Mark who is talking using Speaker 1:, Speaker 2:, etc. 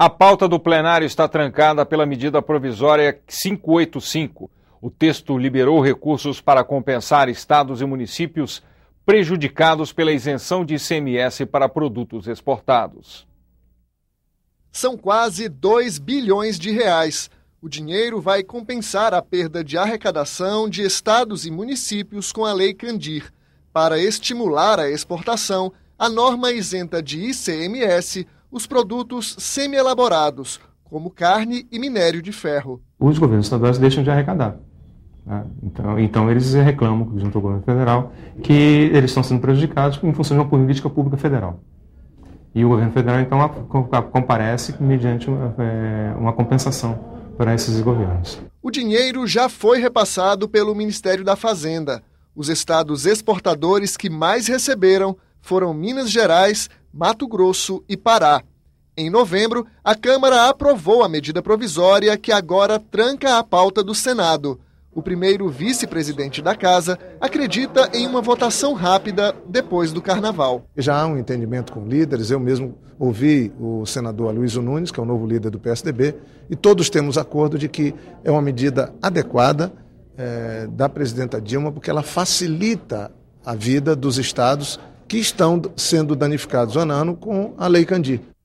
Speaker 1: A pauta do plenário está trancada pela medida provisória 585. O texto liberou recursos para compensar estados e municípios prejudicados pela isenção de ICMS para produtos exportados.
Speaker 2: São quase 2 bilhões de reais. O dinheiro vai compensar a perda de arrecadação de estados e municípios com a Lei Candir. Para estimular a exportação, a norma isenta de ICMS os produtos semi-elaborados, como carne e minério de ferro.
Speaker 3: Os governos estaduais deixam de arrecadar. Né? Então, então eles reclamam, junto ao governo federal, que eles estão sendo prejudicados em função de uma política pública federal. E o governo federal, então, comparece mediante uma, é, uma compensação para esses governos.
Speaker 2: O dinheiro já foi repassado pelo Ministério da Fazenda. Os estados exportadores que mais receberam foram Minas Gerais, Mato Grosso e Pará. Em novembro, a Câmara aprovou a medida provisória que agora tranca a pauta do Senado. O primeiro vice-presidente da casa acredita em uma votação rápida
Speaker 4: depois do carnaval. Já há um entendimento com líderes, eu mesmo ouvi o senador Aloysio Nunes, que é o novo líder do PSDB, e todos temos acordo de que é uma medida adequada é, da presidenta Dilma, porque ela facilita a vida dos estados que estão sendo danificados ano a com a Lei Candir.